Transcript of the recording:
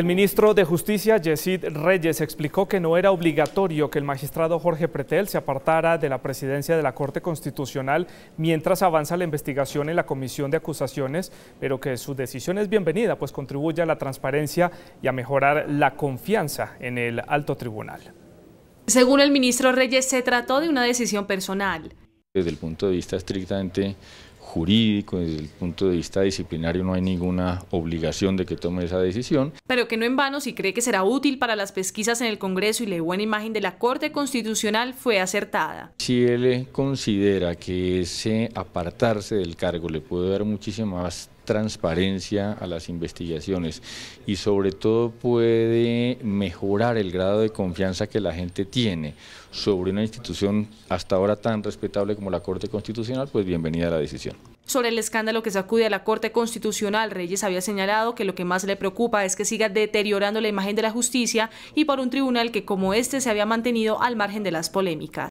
El ministro de Justicia, Yesid Reyes, explicó que no era obligatorio que el magistrado Jorge Pretel se apartara de la presidencia de la Corte Constitucional mientras avanza la investigación en la Comisión de Acusaciones, pero que su decisión es bienvenida, pues contribuye a la transparencia y a mejorar la confianza en el alto tribunal. Según el ministro Reyes, se trató de una decisión personal. Desde el punto de vista estrictamente jurídico, desde el punto de vista disciplinario no hay ninguna obligación de que tome esa decisión. Pero que no en vano, si cree que será útil para las pesquisas en el Congreso y la buena imagen de la Corte Constitucional fue acertada. Si él considera que ese apartarse del cargo le puede dar muchísimas transparencia a las investigaciones y sobre todo puede mejorar el grado de confianza que la gente tiene sobre una institución hasta ahora tan respetable como la Corte Constitucional, pues bienvenida a la decisión. Sobre el escándalo que sacude a la Corte Constitucional, Reyes había señalado que lo que más le preocupa es que siga deteriorando la imagen de la justicia y por un tribunal que como este se había mantenido al margen de las polémicas.